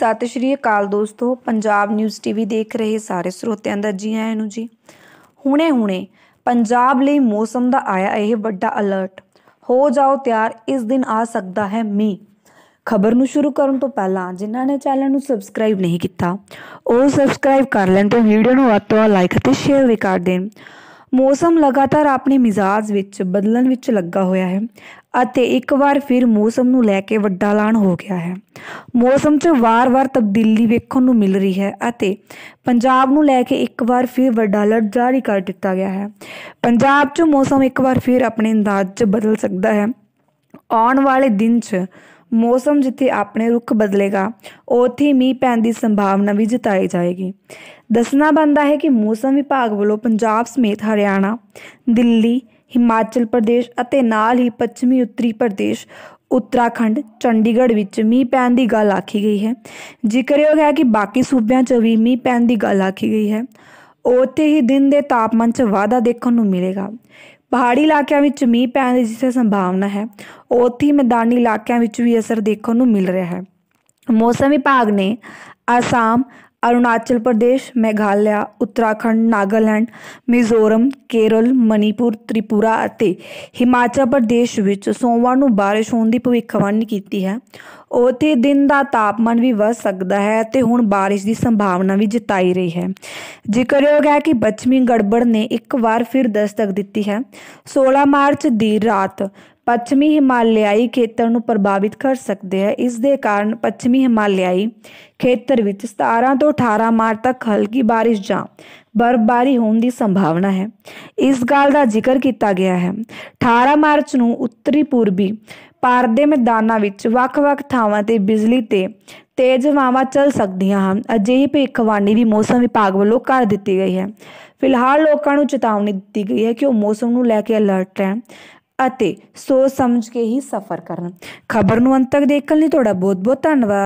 ਸਤਿ ਸ਼੍ਰੀ ਅਕਾਲ ਦੋਸਤੋ Punjab news TV ਦੇਖ ਰਹੇ ਸਾਰੇ ਸਰੋਤਿਆਂ ਦਾ ਜੀ ਆਇਆਂ ਨੂੰ ਜੀ ਹੁਣੇ-ਹੁਣੇ ਪੰਜਾਬ ਲਈ ਮੌਸਮ ਦਾ ਆਇਆ ਇਹ ਵੱਡਾ ਅਲਰਟ ਹੋ ਜਾਓ ਤਿਆਰ ਇਸ ਦਿਨ ਆ ਸਕਦਾ ਹੈ ਮੀਂਹ ਖਬਰ ਨੂੰ ਸ਼ੁਰੂ ਕਰਨ ਤੋਂ ਪਹਿਲਾਂ ਜਿਨ੍ਹਾਂ ਨੇ ਚੈਨਲ ਨੂੰ ਸਬਸਕ੍ਰਾਈਬ ਨਹੀਂ ਕੀਤਾ ਉਹ ਸਬਸਕ੍ਰਾਈਬ ਕਰ ਲੈਣ ਤੇ ਵੀਡੀਓ ਨੂੰ ਵੱਧ ਤੋਂ ਵੱਧ ਲਾਈਕ ਅਤੇ ਸ਼ੇਅਰ ਵੀ ਕਰ ਦੇਣ ਮੌਸਮ ਲਗਾਤਾਰ ਆਪਣੇ ਮਿਜ਼ਾਜ ਵਿੱਚ ਬਦਲਣ ਵਿੱਚ ਲੱਗਾ ਹੋਇਆ ਹੈ ਅਤੇ ਇੱਕ ਵਾਰ ਫਿਰ ਮੌਸਮ ਨੂੰ ਲੈ ਕੇ ਵੱਡਾ ਲਾਣ ਹੋ ਗਿਆ ਹੈ ਮੌਸਮ 'ਚ ਵਾਰ-ਵਾਰ ਤਬਦੀਲੀ ਵੇਖਣ ਨੂੰ ਮਿਲ ਰਹੀ ਹੈ ਅਤੇ ਪੰਜਾਬ ਨੂੰ ਲੈ ਕੇ ਇੱਕ ਵਾਰ ਫਿਰ ਵੱਡਾ ਅਲਰਟ ਜਾਰੀ ਕਰ ਦਿੱਤਾ ਗਿਆ ਹੈ ਪੰਜਾਬ 'ਚ ਮੌਸਮ ਇੱਕ ਵਾਰ ਫਿਰ ਆਪਣੇ ਅੰਦਾਜ਼ 'ਚ ਬਦਲ ਸਕਦਾ ਹੈ ਆਉਣ ਵਾਲੇ ਦਿਨ 'ਚ ਮੌਸਮ ਜਿੱਥੇ ਆਪਣੇ ਰੁੱਖ ਬਦਲੇਗਾ ਉੱਥੇ ਮੀਂਹ ਪੈਣ ਦੀ ਸੰਭਾਵਨਾ ਵੀ ਜਤਾਈ ਜਾਏਗੀ ਦੱਸਣਾ ਬੰਦਾ ਹੈ ਕਿ ਮੌਸਮ ਵਿਭਾਗ ਵੱਲੋਂ ਪੰਜਾਬ ਸਮੇਤ ਹਰਿਆਣਾ ਦਿੱਲੀ ਹਿਮਾਚਲ ਪ੍ਰਦੇਸ਼ ਅਤੇ ਨਾਲ ਹੀ ਪੱਛਮੀ ਉੱਤਰੀ ਪ੍ਰਦੇਸ਼ ਉੱਤਰਾਖੰਡ ਚੰਡੀਗੜ੍ਹ ਵਿੱਚ ਮੀਂਹ ਪੈਣ ਦੀ ਗੱਲ ਆਖੀ ਗਈ ਹੈ ਜ਼ਿਕਰਯੋਗ ਹੈ ਕਿ ਬਾਕੀ ਸੂਬਿਆਂ 'ਚ ਵੀ ਮੀਂਹ ਪੈਣ ਦੀ ਗੱਲ ਆਖੀ ਗਈ ਹੈ ਉੱਥੇ ਹੀ ਦਿਨ ਦੇ ਤਾਪਮਾਨ 'ਚ ਵਾਧਾ ਦੇਖਣ ਨੂੰ ਮਿਲੇਗਾ ਪਹਾੜੀ ਇਲਾਕਿਆਂ ਵਿੱਚ ਮੀਂਹ ਪੈਣ ਦੀ ਜਿੱਥੇ ਸੰਭਾਵਨਾ ਹੈ ਉੱਥੇ ਹੀ ਮੈਦਾਨੀ ਇਲਾਕਿਆਂ ਵਿੱਚ ਵੀ ਅਸਰ ਦੇਖਣ ਨੂੰ ਮਿਲ ਰਿਹਾ ਹੈ ਮੌਸਮ ਵਿਭਾਗ ਨੇ ਆਸਾਮ ਅਰੁਣਾਚਲ ਪ੍ਰਦੇਸ਼ ਮੇਘਾਲਿਆ ਉੱਤਰਾਖੰਡ ਨਾਗਾਲੈਂਡ ਮਿਜ਼ੋਰਮ ਕੇਰਲ ਮਣੀਪੁਰ ਤ੍ਰਿਪੁਰਾ ਅਤੇ ਹਿਮਾਚਲ ਪ੍ਰਦੇਸ਼ ਵਿੱਚ ਸੋਮਵਾਰ ਨੂੰ ਬਾਰਿਸ਼ ਹੋਣ ਦੀ ਭਵਿੱਖਬਾਣੀ ਕੀਤੀ ਹੈ ਉੱਥੇ ਦਿਨ ਦਾ ਤਾਪਮਾਨ ਵੀ ਵਧ ਸਕਦਾ ਹੈ ਤੇ ਹੁਣ ਬਾਰਿਸ਼ ਦੀ ਸੰਭਾਵਨਾ ਵੀ ਜਤਾਈ ਰਹੀ ਹੈ ਜ਼ਿਕਰਯੋਗ ਹੈ ਕਿ ਪੱਛਮੀ ਗੜਬੜ ਨੇ ਇੱਕ ਵਾਰ ਫਿਰ ਦਸਤਕ ਦਿੱਤੀ ਹੈ 16 ਮਾਰਚ ਦੀ ਰਾਤ ਪੱਛਮੀ ਹਿਮਾਲਿਆਈ ਖੇਤਰ ਨੂੰ ਪ੍ਰਭਾਵਿਤ ਕਰ ਸਕਦੇ ਹੈ ਇਸ ਦੇ ਕਾਰਨ ਪੱਛਮੀ ਹਿਮਾਲਿਆਈ ਖੇਤਰ ਵਿੱਚ 17 ਤੋਂ 18 ਮਾਰਚ ਤੱਕ ਹਲਕੀ ਬਾਰਿਸ਼ ਜਾਂ ਬਰਫ਼ਬਾਰੀ ਹੋਣ ਦੀ ਸੰਭਾਵਨਾ ਹੈ ਇਸ ਗੱਲ ਦਾ ਜ਼ਿਕਰ ਕੀਤਾ ਗਿਆ ਹੈ 18 ਮਾਰਚ ਨੂੰ ਉੱਤਰੀ ਪੂਰਬੀ ਪਾਰ ਦੇ ਮੈਦਾਨਾਂ ਵਿੱਚ ਵੱਖ-ਵੱਖ ਥਾਵਾਂ ਤੇ ਬਿਜਲੀ ਤੇ ਤੇਜ਼ ਹਵਾਵਾਂ ਚੱਲ ਸਕਦੀਆਂ ਹਨ ਅਜਿਹੀ ਭਵਿੱਖਬਾਣੀ ਵੀ ਮੌਸਮ ਵਿਭਾਗ ਵੱਲੋਂ ਕਰ ਦਿੱਤੀ ਗਈ ਹੈ ਫਿਲਹਾਲ ਲੋਕਾਂ ਨੂੰ ਚੇਤਾਵਨੀ ਦਿੱਤੀ ਗਈ ਹੈ ਕਿ ਉਹ ਮੌਸਮ ਨੂੰ ਲੈ ਕੇ ਅਲਰਟ ਰਹਿਣ ਅਤੇ ਸੋਚ ਸਮਝ ਕੇ ਹੀ ਸਫ਼ਰ ਕਰਨ ਖਬਰ ਨੂੰ ਅੰਤ ਤੱਕ ਦੇਖਣ ਲਈ ਤੁਹਾਡਾ ਬਹੁਤ ਬਹੁਤ ਧੰਨਵਾਦ